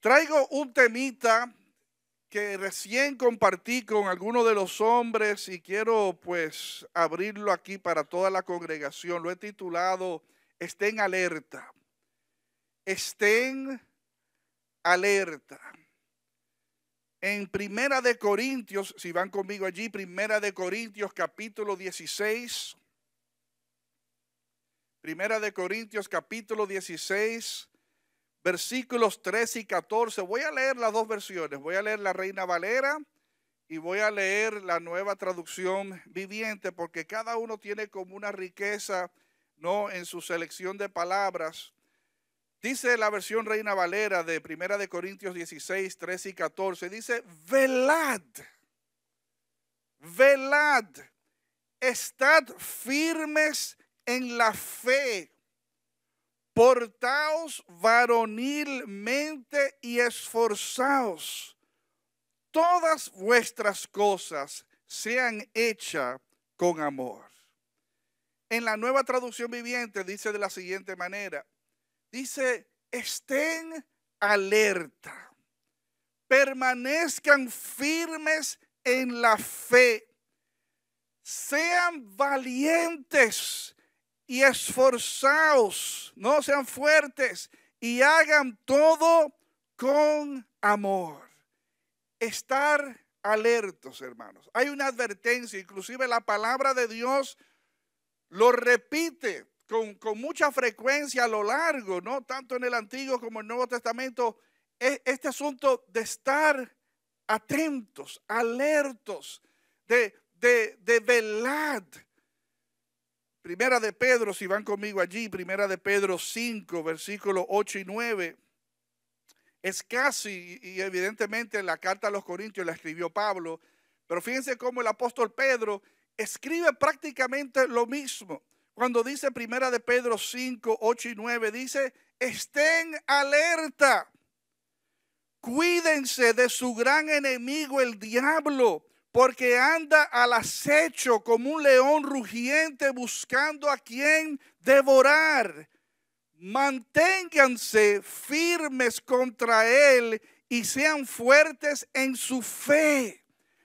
Traigo un temita que recién compartí con algunos de los hombres y quiero pues abrirlo aquí para toda la congregación. Lo he titulado Estén alerta. Estén alerta. En Primera de Corintios, si van conmigo allí, Primera de Corintios capítulo 16. Primera de Corintios capítulo 16 versículos 13 y 14. Voy a leer las dos versiones. Voy a leer la Reina Valera y voy a leer la nueva traducción viviente porque cada uno tiene como una riqueza no en su selección de palabras. Dice la versión Reina Valera de Primera de Corintios 16, 13 y 14, dice, "Velad. Velad. Estad firmes en la fe Portaos varonilmente y esforzaos. Todas vuestras cosas sean hechas con amor. En la nueva traducción viviente dice de la siguiente manera. Dice, estén alerta, permanezcan firmes en la fe, sean valientes y esforzaos, no sean fuertes y hagan todo con amor. Estar alertos, hermanos. Hay una advertencia, inclusive la palabra de Dios lo repite con, mucha frecuencia a lo largo, ¿no? Tanto en el Antiguo como en el Nuevo Testamento, e, este asunto de estar atentos, alertos, de, de, de velad, Primera de Pedro, si van conmigo allí, primera de Pedro 5, versículos 8 y 9. Es casi, y evidentemente la carta a los Corintios la escribió Pablo, pero fíjense cómo el apóstol Pedro escribe prácticamente lo mismo. Cuando dice primera de Pedro 5, 8 y 9, dice, estén alerta, cuídense de su gran enemigo el diablo porque anda al acecho como un león rugiente buscando a quien devorar. Manténganse firmes contra él y sean fuertes en su fe.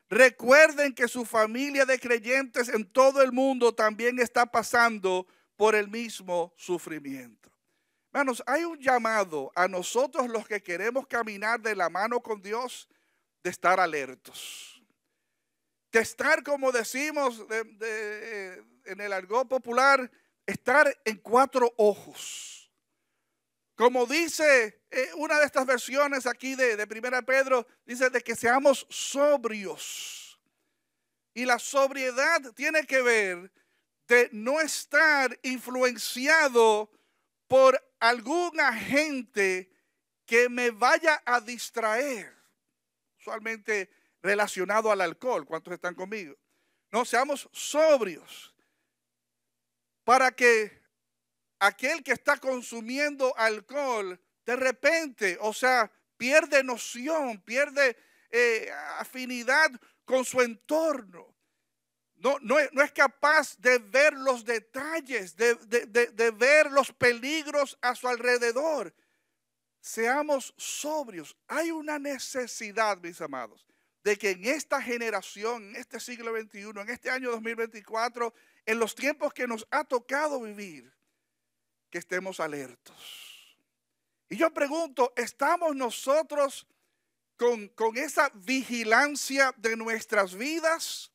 Recuerden que su familia de creyentes en todo el mundo también está pasando por el mismo sufrimiento. Hermanos, hay un llamado a nosotros los que queremos caminar de la mano con Dios de estar alertos de estar, como decimos eh, en el argot popular, estar en cuatro ojos. Como dice eh, una de estas versiones aquí de, de Primera Pedro, dice de que seamos sobrios. Y la sobriedad tiene que ver de no estar influenciado por algún agente que me vaya a distraer. Usualmente relacionado al alcohol. ¿Cuántos están conmigo? No, seamos sobrios para que aquel que está consumiendo alcohol de repente, o sea, pierde noción, pierde eh, afinidad con su entorno. No, no, es capaz de ver los detalles, de ver los peligros a su alrededor. Seamos sobrios. Hay una necesidad, mis amados, de que en esta generación, en este siglo XXI, en este año 2024, en los tiempos que nos ha tocado vivir, que estemos alertos. Y yo pregunto, ¿estamos nosotros con, esa vigilancia de nuestras vidas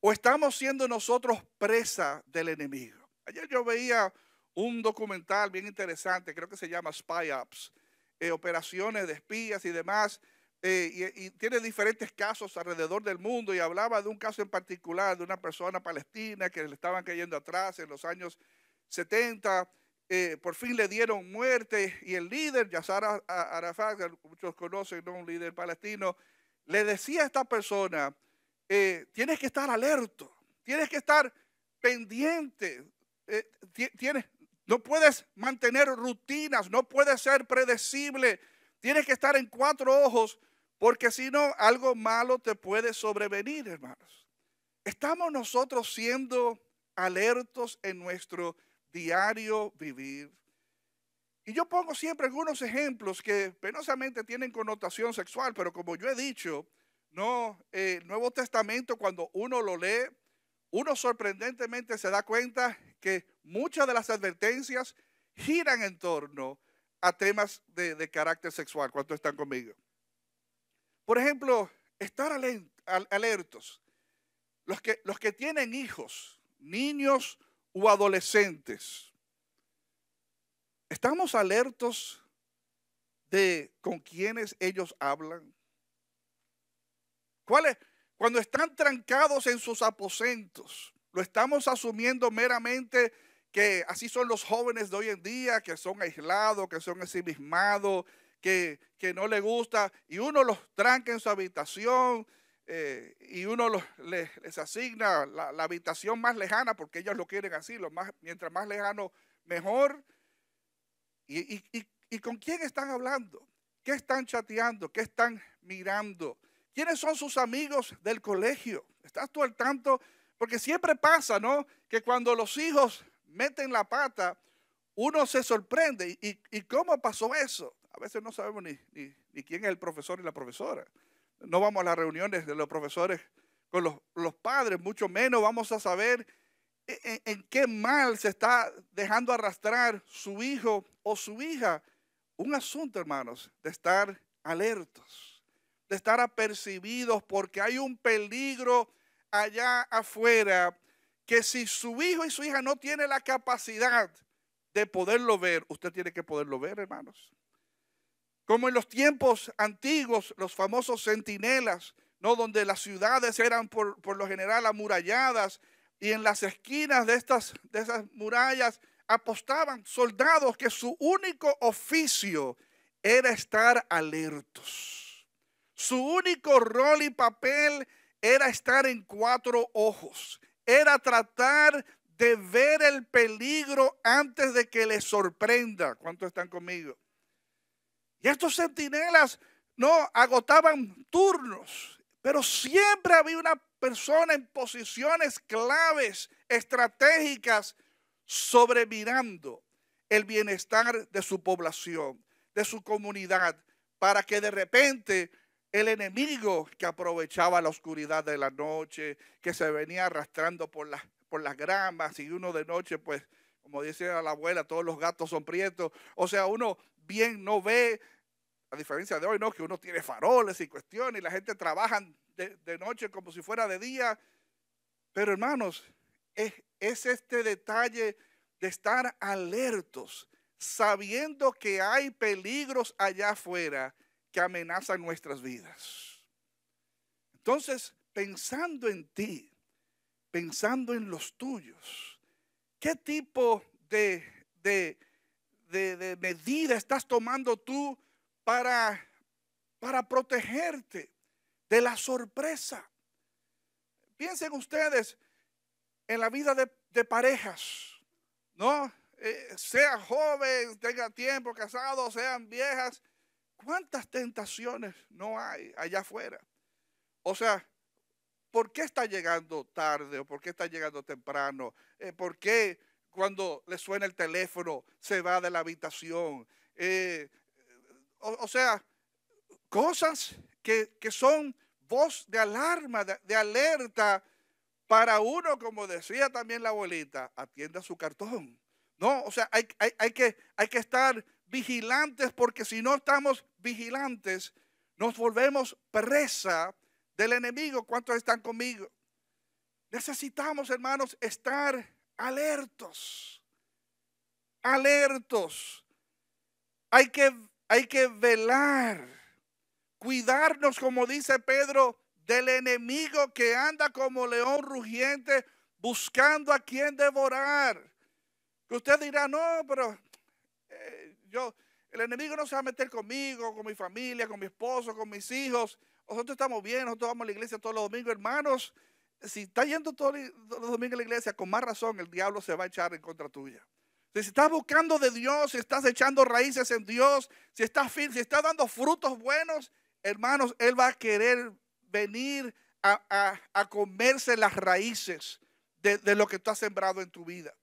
o estamos siendo nosotros presa del enemigo? Ayer yo veía un documental bien interesante, creo que se llama Spy Ups, eh, operaciones de espías y demás, eh, y, tiene diferentes casos alrededor del mundo y hablaba de un caso en particular de una persona palestina que le estaban cayendo atrás en los años 70. Eh, por fin le dieron muerte y el líder, Yasser Arafat, muchos conocen, ¿no? un líder palestino, le decía a esta persona, eh, tienes que estar alerto, tienes que estar pendiente, tienes, no puedes mantener rutinas, no puedes ser predecible, tienes que estar en cuatro ojos porque si no, algo malo te puede sobrevenir, hermanos. Estamos nosotros siendo alertos en nuestro diario vivir. Y yo pongo siempre algunos ejemplos que penosamente tienen connotación sexual, pero como yo he dicho, no, el eh, Nuevo Testamento cuando uno lo lee, uno sorprendentemente se da cuenta que muchas de las advertencias giran en torno a temas de, de carácter sexual. ¿Cuántos están conmigo? Por ejemplo, estar alertos. Los que, los que tienen hijos, niños o adolescentes, ¿estamos alertos de con quienes ellos hablan? ¿Cuál Cuando están trancados en sus aposentos, lo estamos asumiendo meramente que así son los jóvenes de hoy en día, que son aislados, que son ensimismados, que, no le gusta y uno los tranca en su habitación eh, y uno los, les, asigna la, habitación más lejana porque ellos lo quieren así, lo más, mientras más lejano mejor. Y, con quién están hablando? ¿Qué están chateando? ¿Qué están mirando? ¿Quiénes son sus amigos del colegio? ¿Estás tú al tanto? Porque siempre pasa, ¿no? Que cuando los hijos meten la pata, uno se sorprende. ¿Y, y cómo pasó eso? a veces no sabemos ni, quién es el profesor y la profesora. No vamos a las reuniones de los profesores con los, padres, mucho menos vamos a saber en, e, en, qué mal se está dejando arrastrar su hijo o su hija. Un asunto, hermanos, de estar alertos, de estar apercibidos, porque hay un peligro allá afuera que si su hijo y su hija no tienen la capacidad de poderlo ver, usted tiene que poderlo ver, hermanos. Como en los tiempos antiguos, los famosos centinelas, ¿no? donde las ciudades eran por, lo general amuralladas y en las esquinas de, estas, de esas murallas apostaban soldados que su único oficio era estar alertos. Su único rol y papel era estar en cuatro ojos, era tratar de ver el peligro antes de que le sorprenda. ¿Cuántos están conmigo? Y estos centinelas no agotaban turnos, pero siempre había una persona en posiciones claves, estratégicas, sobremirando el bienestar de su población, de su comunidad, para que de repente el enemigo que aprovechaba la oscuridad de la noche, que se venía arrastrando por las, por las gramas y uno de noche, pues, como decía la abuela, todos los gatos son prietos, o sea, uno bien no ve, a diferencia de hoy, no, que uno tiene faroles y cuestiones y la gente trabaja de, noche como si fuera de día. Pero hermanos, es, este detalle de estar alertos, sabiendo que hay peligros allá afuera que amenazan nuestras vidas. Entonces, pensando en ti, pensando en los tuyos, ¿qué tipo de, de medida estás tomando tú para, para protegerte de la sorpresa. Piensen ustedes en la vida de, parejas, ¿no? Eh, sea joven, tenga tiempo, casado, sean viejas. ¿Cuántas tentaciones no hay allá afuera? O sea, ¿por qué está llegando tarde o por qué está llegando temprano? Eh, ¿Por qué cuando le suena el teléfono se va de la habitación? Eh, o, sea, cosas que, son voz de alarma, de, alerta para uno, como decía también la abuelita, atienda su cartón. No, o sea, hay, hay, que, hay, que, estar vigilantes porque si no estamos vigilantes, nos volvemos presa del enemigo. ¿Cuántos están conmigo? Necesitamos, hermanos, estar alertos. Alertos. Hay que hay que velar, cuidarnos, como dice Pedro, del enemigo que anda como león rugiente buscando a quien devorar. Que usted dirá, no, pero eh, yo, el enemigo no se va a meter conmigo, con mi familia, con mi esposo, con mis hijos. Nosotros estamos bien, nosotros vamos a la iglesia todos los domingos, hermanos. Si está yendo todos los domingos a la iglesia, con más razón el diablo se va a echar en contra tuya. Si estás buscando de Dios, si estás echando raíces en Dios, si estás si estás dando frutos buenos, hermanos, Él va a querer venir a, comerse las raíces de, de lo que tú has sembrado en tu vida.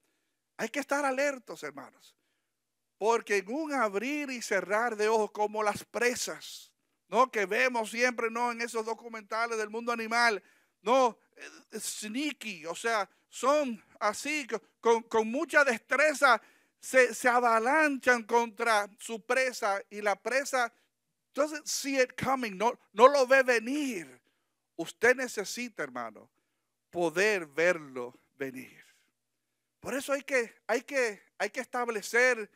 Hay que estar alertos, hermanos. Porque en un abrir y cerrar de ojos, como las presas, ¿no? Que vemos siempre, ¿no? En esos documentales del mundo animal, ¿no? Eh, sneaky, o sea, son así, con, mucha destreza se, se avalanchan contra su presa y la presa doesn't see it coming, no, no lo ve venir. Usted necesita, hermano, poder verlo venir. Por eso hay que, hay que, hay que establecer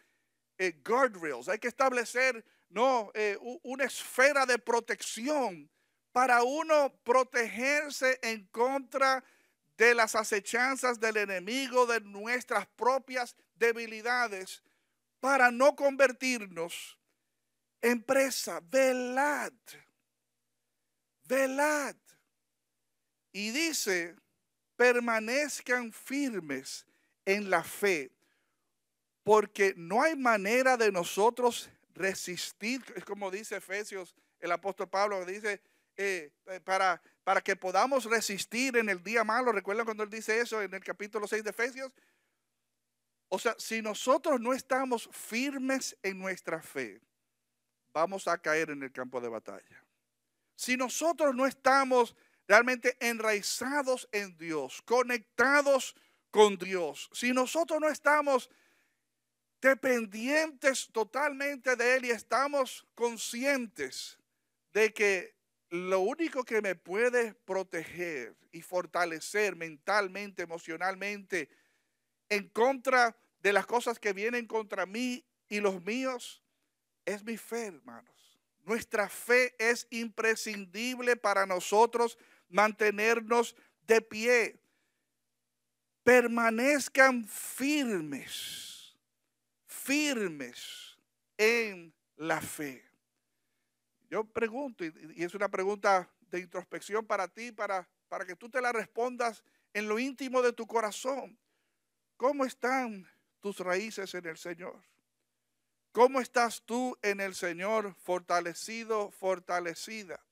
eh, guardrails, hay que establecer no, eh, una esfera de protección para uno protegerse en contra de las acechanzas del enemigo, de nuestras propias debilidades, para no convertirnos en presa. Velad, velad. Y dice, permanezcan firmes en la fe, porque no hay manera de nosotros resistir, es como dice Efesios, el apóstol Pablo dice, eh, eh, para, para que podamos resistir en el día malo. ¿Recuerdan cuando él dice eso en el capítulo 6 de Efesios? O sea, si nosotros no estamos firmes en nuestra fe, vamos a caer en el campo de batalla. Si nosotros no estamos realmente enraizados en Dios, conectados con Dios, si nosotros no estamos dependientes totalmente de Él y estamos conscientes de que lo único que me puede proteger y fortalecer mentalmente, emocionalmente, en contra de las cosas que vienen contra mí y los míos, es mi fe, hermanos. Nuestra fe es imprescindible para nosotros mantenernos de pie. Permanezcan firmes, firmes en la fe. Yo pregunto, y, es una pregunta de introspección para ti, para, para que tú te la respondas en lo íntimo de tu corazón. ¿Cómo están tus raíces en el Señor? ¿Cómo estás tú en el Señor fortalecido, fortalecida?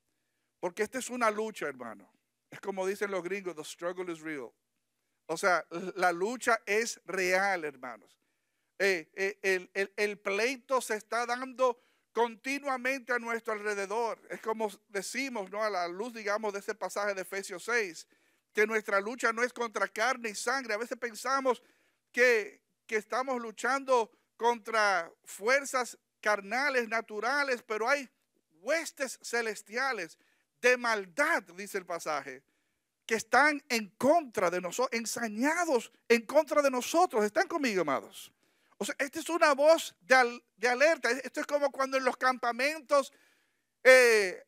Porque esta es una lucha, hermano. Es como dicen los gringos, the struggle is real. O sea, la lucha es real, hermanos. Eh, eh, el, el pleito se está dando continuamente a nuestro alrededor. Es como decimos, ¿no? A la luz, digamos, de ese pasaje de Efesios 6, que nuestra lucha no es contra carne y sangre. A veces pensamos que, que estamos luchando contra fuerzas carnales, naturales, pero hay huestes celestiales de maldad, dice el pasaje, que están en contra de nosotros, ensañados en contra de nosotros. ¿Están conmigo, amados? O sea, esta es una voz de, alerta. Esto es como cuando en los campamentos eh,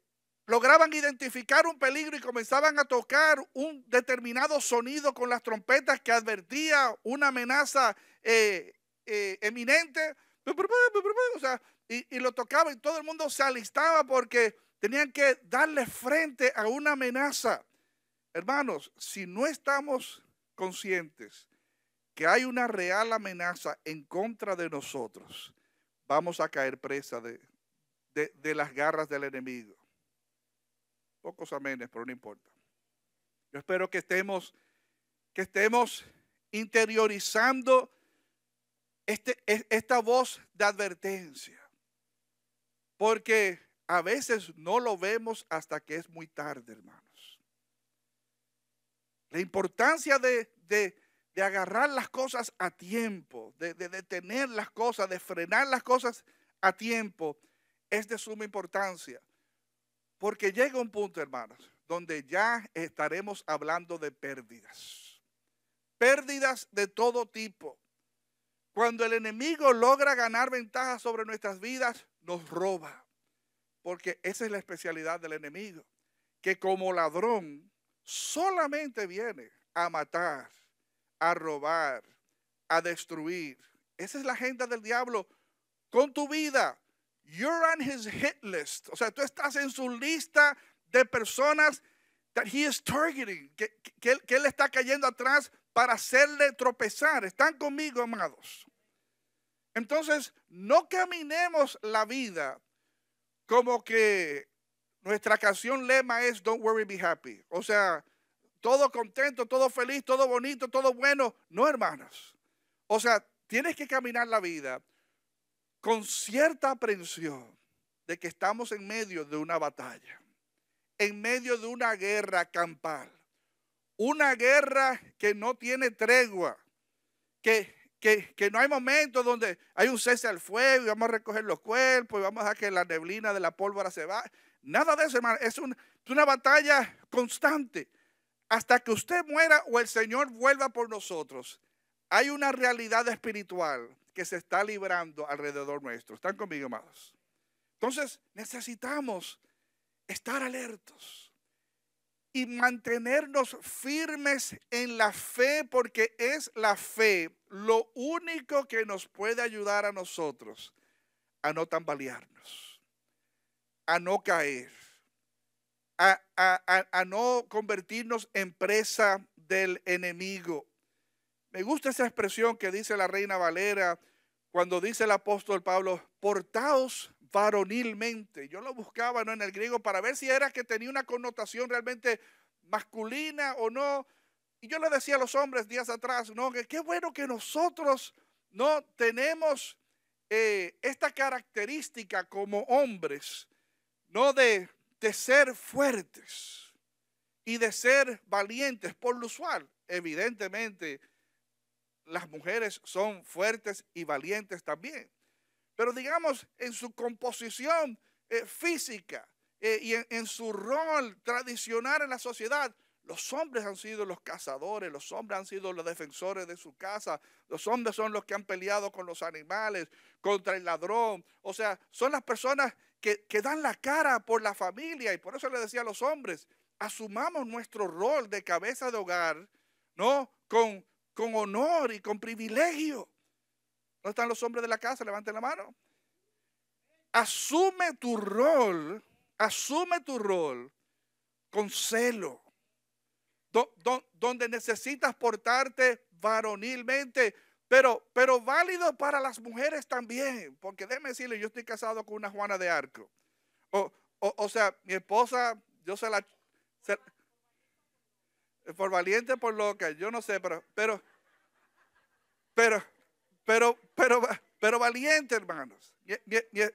lograban identificar un peligro y comenzaban a tocar un determinado sonido con las trompetas que advertía una amenaza eh, eh, eminente. y, y, lo tocaba y todo el mundo se alistaba porque tenían que darle frente a una amenaza. Hermanos, si no estamos conscientes que hay una real amenaza en contra de nosotros, vamos a caer presa de, las garras del enemigo. Pocos amenes, pero no importa. Yo espero que estemos, que estemos interiorizando este, esta voz de advertencia. Porque a veces no lo vemos hasta que es muy tarde, hermanos. La importancia de, de agarrar las cosas a tiempo, de, detener las cosas, de frenar las cosas a tiempo, es de suma importancia. Porque llega un punto, hermanos, donde ya estaremos hablando de pérdidas. Pérdidas de todo tipo. Cuando el enemigo logra ganar ventajas sobre nuestras vidas, nos roba. Porque esa es la especialidad del enemigo, que como ladrón solamente viene a matar, a robar, a destruir. Esa es la agenda del diablo con tu vida. You're on his hit list. O sea, tú estás en su lista de personas that he is targeting, que, él está cayendo atrás para hacerle tropezar. ¿Están conmigo, amados? Entonces, no caminemos la vida como que nuestra canción lema es Don't worry, be happy. O sea, todo contento, todo feliz, todo bonito, todo bueno. No, hermanos. O sea, tienes que caminar la vida con cierta aprensión de que estamos en medio de una batalla, en medio de una guerra campal, una guerra que no tiene tregua, que, no hay momentos donde hay un cese al fuego y vamos a recoger los cuerpos y vamos a que la neblina de la pólvora se va. Nada de eso, hermano. es una batalla constante hasta que usted muera o el Señor vuelva por nosotros, hay una realidad espiritual que se está librando alrededor nuestro. ¿Están conmigo, amados? Entonces, necesitamos estar alertos y mantenernos firmes en la fe, porque es la fe lo único que nos puede ayudar a nosotros a no tambalearnos, a no caer a, no convertirnos en presa del enemigo. Me gusta esa expresión que dice la reina Valera cuando dice el apóstol Pablo, portaos varonilmente. Yo lo buscaba ¿no? en el griego para ver si era que tenía una connotación realmente masculina o no. Y yo le decía a los hombres días atrás, no, que qué bueno que nosotros no tenemos eh, esta característica como hombres, no de de ser fuertes y de ser valientes por lo usual. Evidentemente, las mujeres son fuertes y valientes también. Pero digamos, en su composición eh, física eh, y en, en su rol tradicional en la sociedad, los hombres han sido los cazadores, los hombres han sido los defensores de su casa, los hombres son los que han peleado con los animales, contra el ladrón. O sea, son las personas que, dan la cara por la familia. Y por eso le decía a los hombres, asumamos nuestro rol de cabeza de hogar, ¿no? Con, con honor y con privilegio. ¿Dónde están los hombres de la casa? Levanten la mano. Asume tu rol, asume tu rol con celo. donde necesitas portarte varonilmente, pero, pero válido para las mujeres también, porque déjeme decirle, yo estoy casado con una Juana de Arco. O, sea, mi esposa, yo se la, por valiente, por loca, yo no sé, pero, pero, pero, pero, pero, pero valiente, hermanos.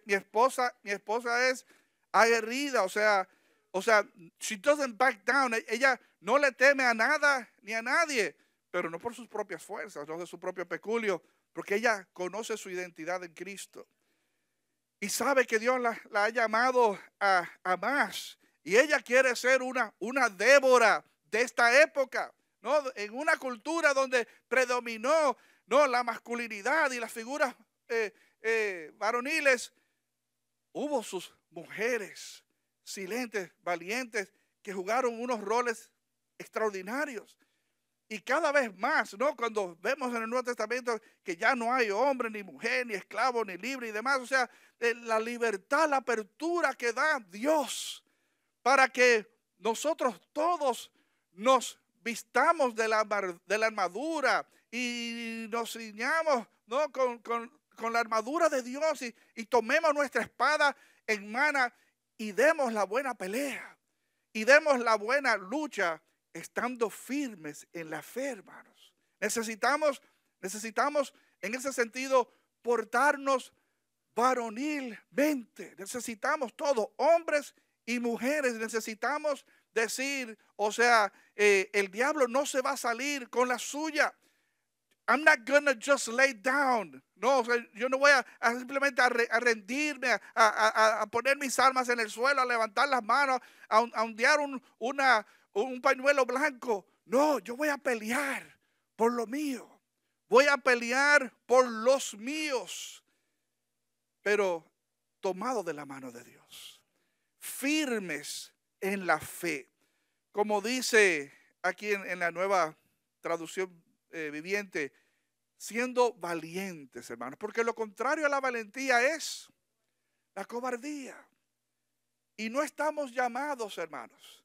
Mi, esposa, mi esposa es aguerrida, o sea, o sea, she doesn't back down. Ella no le teme a nada ni a nadie pero no por sus propias fuerzas, no de su propio peculio, porque ella conoce su identidad en Cristo y sabe que Dios la, ha llamado a, más. Y ella quiere ser una, una Débora de esta época, ¿no? En una cultura donde predominó, ¿no? La masculinidad y las figuras eh, eh, varoniles. Hubo sus mujeres silentes, valientes, que jugaron unos roles extraordinarios. Y cada vez más, ¿no? Cuando vemos en el Nuevo Testamento que ya no hay hombre, ni mujer, ni esclavo, ni libre y demás. O sea, eh, la libertad, la apertura que da Dios para que nosotros todos nos vistamos de la, armadura y nos ciñamos ¿no? con, la armadura de Dios y, tomemos nuestra espada en mano y demos la buena pelea y demos la buena lucha estando firmes en la fe, hermanos. Necesitamos, necesitamos en ese sentido portarnos varonilmente. Necesitamos todo, hombres y mujeres, necesitamos decir, o sea, eh, el diablo no se va a salir con la suya. I'm not gonna just lay down. No, yo no voy a, simplemente a, rendirme, a, poner mis armas en el suelo, a levantar las manos, a, ondear un, una, un pañuelo blanco. No, yo voy a pelear por lo mío. Voy a pelear por los míos. Pero tomado de la mano de Dios. Firmes en la fe. Como dice aquí en, la nueva traducción eh, viviente, siendo valientes, hermanos. Porque lo contrario a la valentía es la cobardía. Y no estamos llamados, hermanos,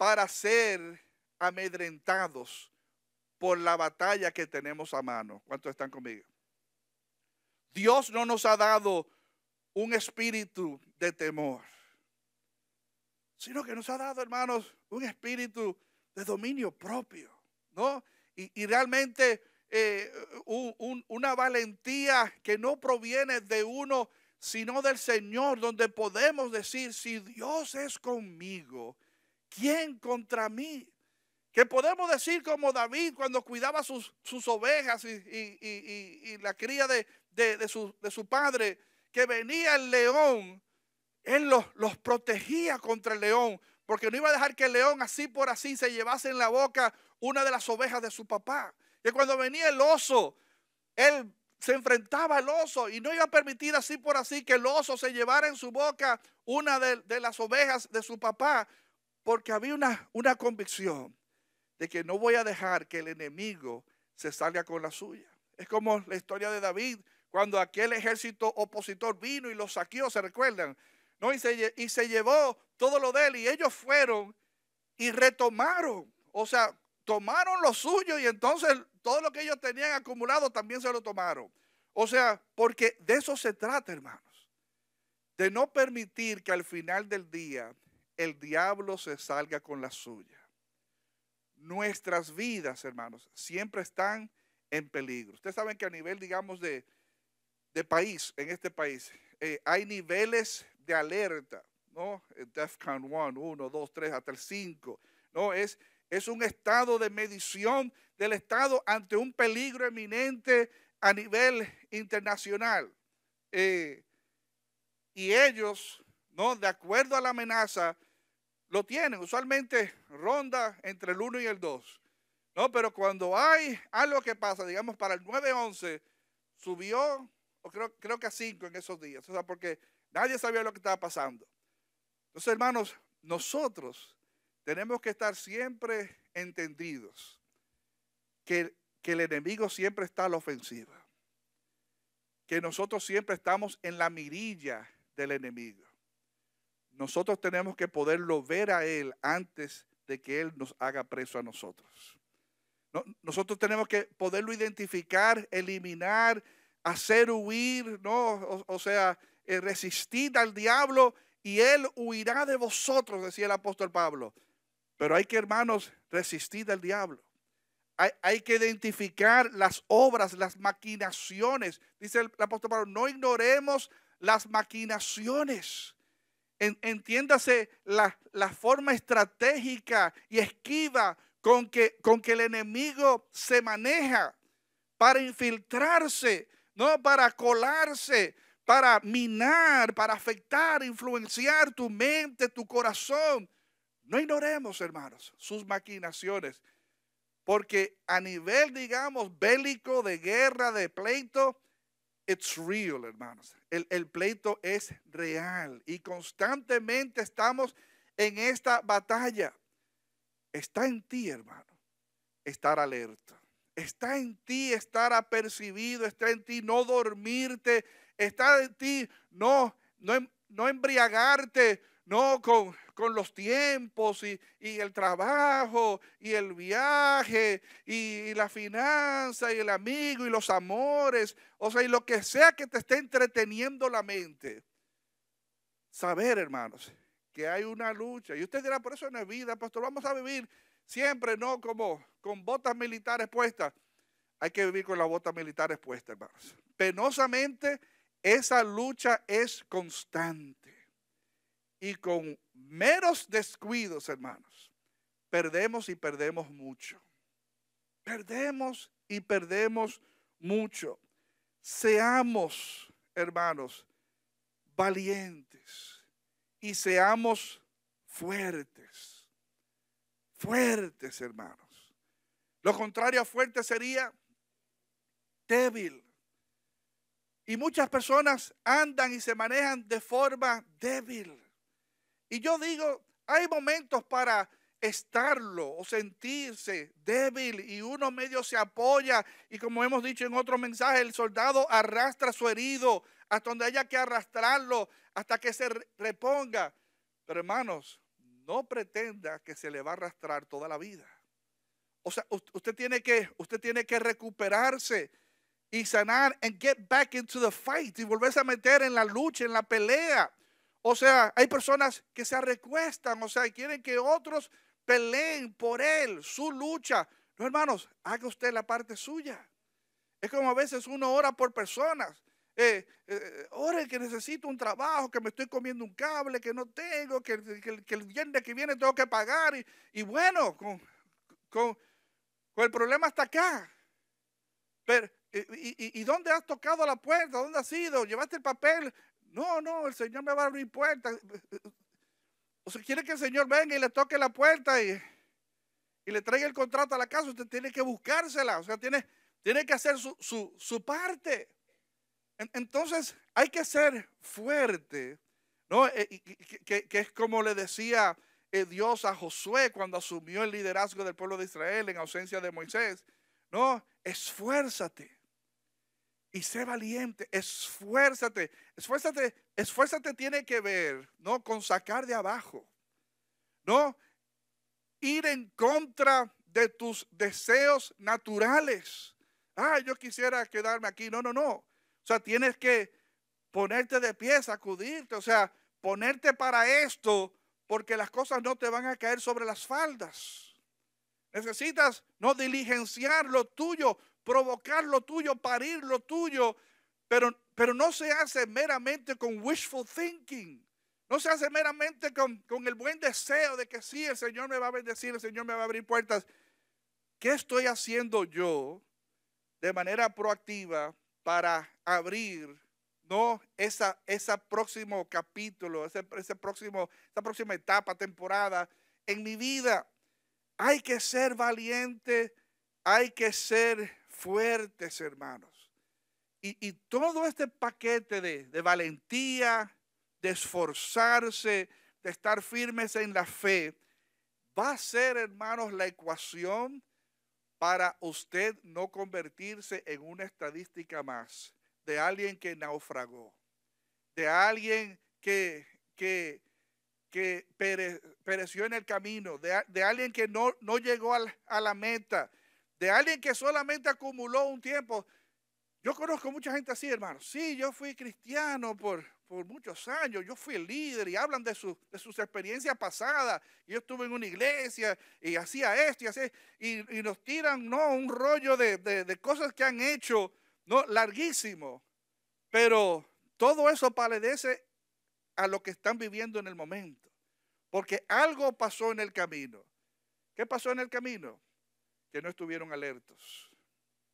para ser amedrentados por la batalla que tenemos a mano. ¿Cuántos están conmigo? Dios no nos ha dado un espíritu de temor, sino que nos ha dado, hermanos, un espíritu de dominio propio, ¿no? Y, realmente eh, una valentía que no proviene de uno, sino del Señor, donde podemos decir, si Dios es conmigo, ¿quién contra mí? Que podemos decir como David cuando cuidaba sus, ovejas y, la cría de, su, padre, que venía el león, él los, los protegía contra el león, porque no iba a dejar que el león así por así se llevase en la boca una de las ovejas de su papá. Y cuando venía el oso, él se enfrentaba al oso y no iba a permitir así por así que el oso se llevara en su boca una de, de las ovejas de su papá, porque había una, una convicción de que no voy a dejar que el enemigo se salga con la suya. Es como la historia de David, cuando aquel ejército opositor vino y lo saqueó, ¿se recuerdan? ¿No? Y, se, y se llevó todo lo de él y ellos fueron y retomaron, o sea, tomaron lo suyo y entonces todo lo que ellos tenían acumulado también se lo tomaron. O sea, porque de eso se trata, hermanos, de no permitir que al final del día el diablo se salga con la suya. Nuestras vidas, hermanos, siempre están en peligro. Ustedes saben que a nivel, digamos, de, país, en este país, eh, hay niveles de alerta, ¿no? DEFCON 1, 1, 2, 3, hasta el 5, ¿no? Es, es un estado de medición del Estado ante un peligro eminente a nivel internacional. Eh, y ellos, ¿no? De acuerdo a la amenaza, lo tienen. Usualmente ronda entre el 1 y el 2. No, pero cuando hay algo que pasa, digamos para el 9-11, subió, o creo, creo que a 5 en esos días. O sea, porque nadie sabía lo que estaba pasando. Entonces, hermanos, nosotros tenemos que estar siempre entendidos que, que el enemigo siempre está a la ofensiva. Que nosotros siempre estamos en la mirilla del enemigo. Nosotros tenemos que poderlo ver a Él antes de que Él nos haga preso a nosotros. nosotros tenemos que poderlo identificar, eliminar, hacer huir, ¿no? O, sea, eh, resistir al diablo y Él huirá de vosotros, decía el apóstol Pablo. Pero hay que, hermanos, resistir al diablo. Hay, que identificar las obras, las maquinaciones. Dice el apóstol Pablo, no ignoremos las maquinaciones entiéndase la, forma estratégica y esquiva con que, con que el enemigo se maneja para infiltrarse, no para colarse, para minar, para afectar, influenciar tu mente, tu corazón. No ignoremos, hermanos, sus maquinaciones, porque a nivel, digamos, bélico, de guerra, de pleito, It's real, hermanos. El, pleito es real y constantemente estamos en esta batalla. Está en ti, hermano, estar alerta. Está en ti estar apercibido, está en ti no dormirte, está en ti no, no em, embriagarte, no, con, con los tiempos y, el trabajo y el viaje y, la finanza y el amigo y los amores. O sea, y lo que sea que te esté entreteniendo la mente. Saber, hermanos, que hay una lucha. Y usted dirá, por eso no es vida, pastor, vamos a vivir siempre, no como con botas militares puestas. Hay que vivir con las botas militares puestas, hermanos. Penosamente, esa lucha es constante. Y con meros descuidos, hermanos, perdemos y perdemos mucho. Perdemos y perdemos mucho. Seamos, hermanos, valientes y seamos fuertes. Fuertes, hermanos. Lo contrario a fuerte sería débil. Y muchas personas andan y se manejan de forma débil. Y yo digo, hay momentos para estarlo o sentirse débil y uno medio se apoya y como hemos dicho en otro mensaje, el soldado arrastra su herido hasta donde haya que arrastrarlo hasta que se reponga. Pero hermanos, no pretenda que se le va a arrastrar toda la vida. O sea, usted tiene que, usted tiene que recuperarse y sanar and get back into the fight y volverse a meter en la lucha, en la pelea. O sea, hay personas que se recuestan, o sea, quieren que otros peleen por él, su lucha. No, hermanos, haga usted la parte suya. Es como a veces uno ora por personas. Eh, eh ore que necesito un trabajo, que me estoy comiendo un cable, que no tengo, que, que el viernes que viene tengo que pagar. Y, bueno, con, el problema está acá. Pero, eh, y, y, dónde has tocado la puerta? ¿Dónde has ido? ¿Llevaste el papel no, no, el Señor me va a abrir puerta. O sea, quiere que el Señor venga y le toque la puerta y, y le traiga el contrato a la casa. Usted tiene que buscársela. O sea, tiene, tiene que hacer su, parte. entonces, hay que ser fuerte. ¿no? Eh, que, es como le decía eh, Dios a Josué cuando asumió el liderazgo del pueblo de Israel en ausencia de Moisés. No, esfuérzate y sé valiente, esfuérzate, esfuérzate, esfuérzate tiene que ver, ¿no? Con sacar de abajo, ¿no? Ir en contra de tus deseos naturales. Ah, yo quisiera quedarme aquí. No, no, no. O sea, tienes que ponerte de pie, sacudirte, o sea, ponerte para esto, porque las cosas no te van a caer sobre las faldas. Necesitas no diligenciar lo tuyo, provocar lo tuyo, parir lo tuyo, pero, pero no se hace meramente con wishful thinking. No se hace meramente con, el buen deseo de que sí, el Señor me va a bendecir, el Señor me va a abrir puertas. ¿Qué estoy haciendo yo de manera proactiva para abrir no próximo capítulo, ese, ese próximo, esa próxima etapa, temporada en mi vida? Hay que ser valiente, hay que ser fuertes, hermanos. Y, todo este paquete de, valentía, de esforzarse, de estar firmes en la fe, va a ser, hermanos, la ecuación para usted no convertirse en una estadística más de alguien que naufragó, de alguien que, pereció en el camino, de, de alguien que no, no llegó a la meta, de alguien que solamente acumuló un tiempo. Yo conozco mucha gente así, hermano. Sí, yo fui cristiano por, muchos años, yo fui líder y hablan de, sus experiencias pasadas. Yo estuve en una iglesia y hacía esto y hacía, y, y nos tiran, no, un rollo de, cosas que han hecho, no, larguísimo. Pero todo eso paledece a lo que están viviendo en el momento, porque algo pasó en el camino. ¿Qué pasó en el camino? que no estuvieron alertos,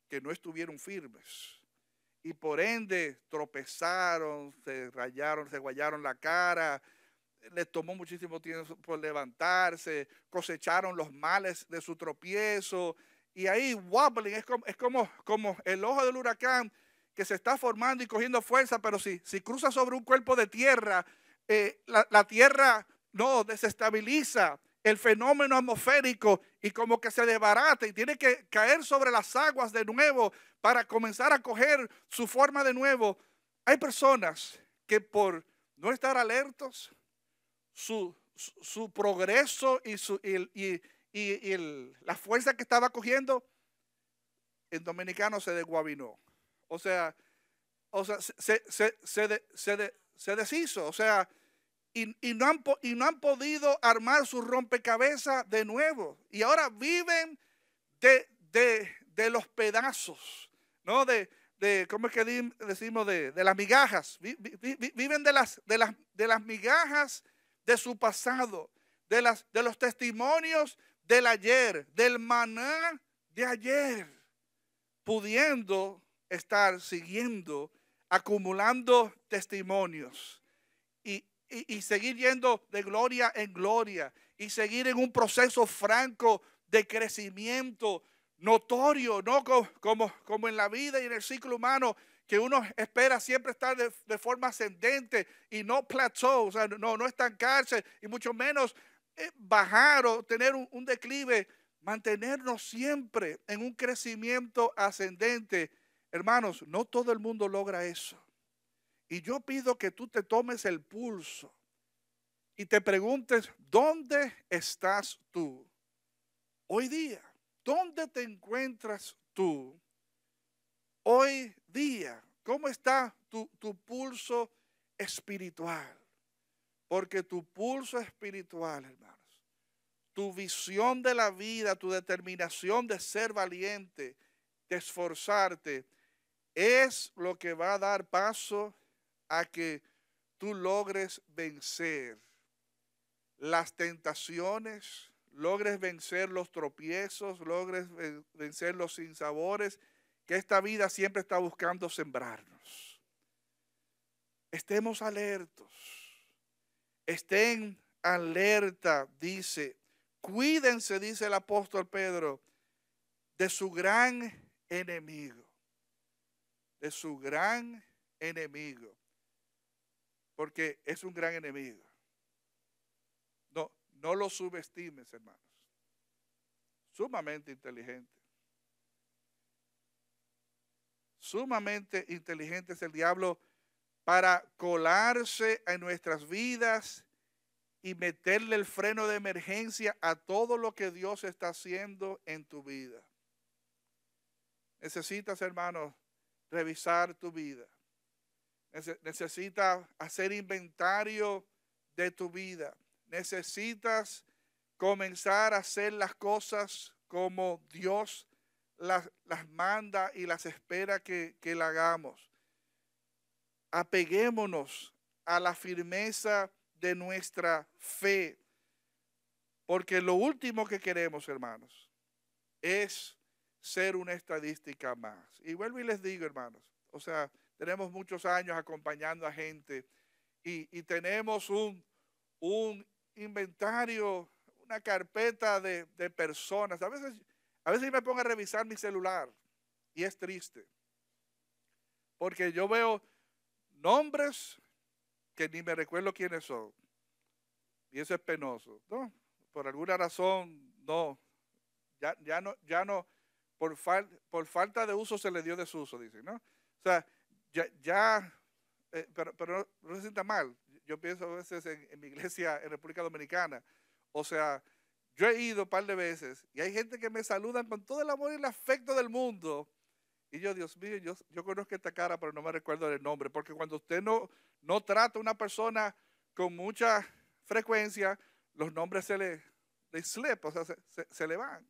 que no estuvieron firmes. Y por ende tropezaron, se rayaron, se guayaron la cara, les tomó muchísimo tiempo por levantarse, cosecharon los males de su tropiezo. Y ahí wobbling es como, es como, como el ojo del huracán que se está formando y cogiendo fuerza, pero si, si cruza sobre un cuerpo de tierra, eh, la, la, tierra no desestabiliza el fenómeno atmosférico y como que se desbarata y tiene que caer sobre las aguas de nuevo para comenzar a coger su forma de nuevo. Hay personas que por no estar alertos, su, progreso y, su, y, la fuerza que estaba cogiendo, el dominicano se desguabinó. O sea, o sea se, se deshizo. O sea, y, no han, y no han podido armar su rompecabezas de nuevo. Y ahora viven de, los pedazos, ¿no? De, ¿cómo es que decimos? De, las migajas. viven de las, las, de las migajas de su pasado, de, las, de los testimonios del ayer, del maná de ayer, pudiendo estar siguiendo, acumulando testimonios. Y, y, seguir yendo de gloria en gloria y seguir en un proceso franco de crecimiento notorio, no como, como en la vida y en el ciclo humano, que uno espera siempre estar de, forma ascendente y no plateau, o sea, no, no estancarse y mucho menos eh, bajar o tener un declive, mantenernos siempre en un crecimiento ascendente. Hermanos, no todo el mundo logra eso. Y yo pido que tú te tomes el pulso y te preguntes, ¿dónde estás tú hoy día? ¿Dónde te encuentras tú hoy día? ¿Cómo está tu, pulso espiritual? Porque tu pulso espiritual, hermanos, tu visión de la vida, tu determinación de ser valiente, de esforzarte, es lo que va a dar paso a que tú logres vencer las tentaciones, logres vencer los tropiezos, logres vencer los sinsabores que esta vida siempre está buscando sembrarnos. Estemos alertos, estén alerta, dice, cuídense, dice el apóstol Pedro, de su gran enemigo, de su gran enemigo porque es un gran enemigo. No, no lo subestimes, hermanos. Sumamente inteligente. Sumamente inteligente es el diablo para colarse en nuestras vidas y meterle el freno de emergencia a todo lo que Dios está haciendo en tu vida. Necesitas, hermanos, revisar tu vida. Necesitas hacer inventario de tu vida. Necesitas comenzar a hacer las cosas como Dios las, manda y las espera que, que la hagamos. Apeguémonos a la firmeza de nuestra fe. Porque lo último que queremos, hermanos, es ser una estadística más. Y vuelvo y les digo, hermanos, o sea, tenemos muchos años acompañando a gente y, tenemos un, un, inventario, una carpeta de, personas. A veces, a veces me pongo a revisar mi celular y es triste, porque yo veo nombres que ni me recuerdo quiénes son. Y eso es penoso, ¿no? Por alguna razón, no. Ya, no, ya no, por, por falta de uso se le dio desuso, dicen, ¿no? O sea, ya, eh, pero, pero no, se sienta mal. Yo pienso a veces en, mi iglesia en República Dominicana. O sea, yo he ido un par de veces y hay gente que me saludan con todo el amor y el afecto del mundo. Y yo, Dios mío, yo, yo conozco esta cara, pero no me recuerdo el nombre. Porque cuando usted no, no trata a una persona con mucha frecuencia, los nombres se le, o sea, se, le van.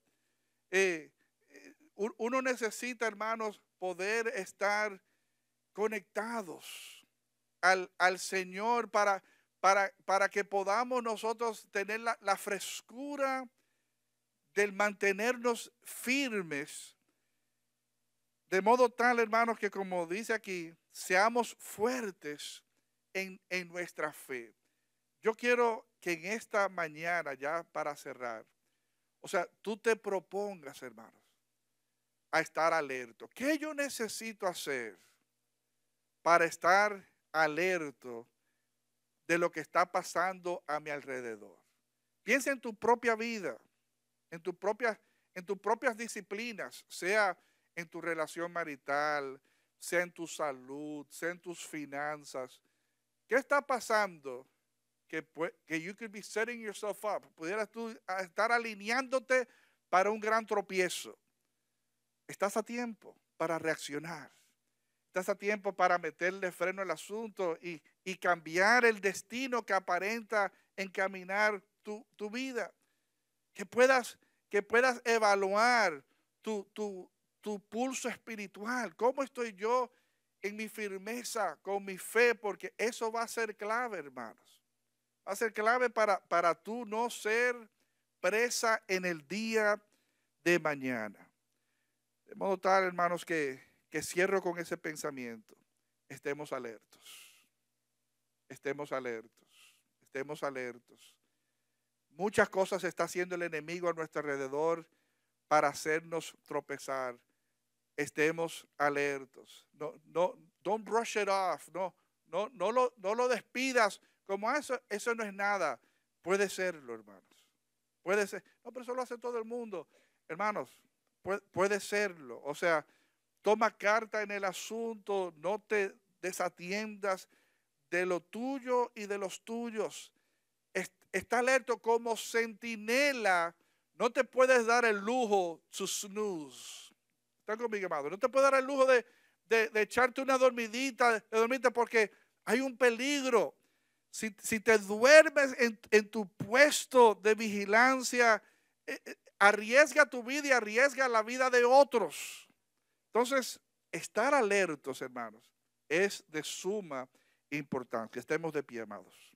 Eh, eh, uno necesita, hermanos, poder estar conectados al, Señor para, para, para, que podamos nosotros tener la, frescura del mantenernos firmes. De modo tal, hermanos, que como dice aquí, seamos fuertes en, en nuestra fe. Yo quiero que en esta mañana, ya para cerrar, o sea, tú te propongas, hermanos, a estar alerta. ¿Qué yo necesito hacer? para estar alerto de lo que está pasando a mi alrededor. Piensa en tu propia vida, en, tu propia, en tus propias disciplinas, sea en tu relación marital, sea en tu salud, sea en tus finanzas. ¿Qué está pasando? Que, que you could be setting yourself up. Pudieras tú estar alineándote para un gran tropiezo. Estás a tiempo para reaccionar tiempo para meterle freno al asunto y, cambiar el destino que aparenta encaminar tu, vida. Que puedas, que puedas evaluar tu, pulso espiritual. ¿Cómo estoy yo en mi firmeza, con mi fe? Porque eso va a ser clave, hermanos. Va a ser clave para, para tú no ser presa en el día de mañana. De modo tal, hermanos, que que cierro con ese pensamiento. Estemos alertos. Estemos alertos. Estemos alertos. Muchas cosas está haciendo el enemigo a nuestro alrededor para hacernos tropezar. Estemos alertos. No, no, don't brush it off. No, no, no lo, no lo despidas como ah, eso, eso no es nada. Puede serlo, hermanos. Puede ser. No, pero eso lo hace todo el mundo. Hermanos, puede serlo. O sea, Toma carta en el asunto, no te desatiendas de lo tuyo y de los tuyos. Está alerta como centinela. No te puedes dar el lujo to snooze. Están conmigo, amado. No te puedes dar el lujo de, echarte una dormidita, de dormirte porque hay un peligro. Si, te duermes en, tu puesto de vigilancia, eh, eh, arriesga tu vida y arriesga la vida de otros. Entonces, estar alertos, hermanos, es de suma importancia. Estemos de pie, amados.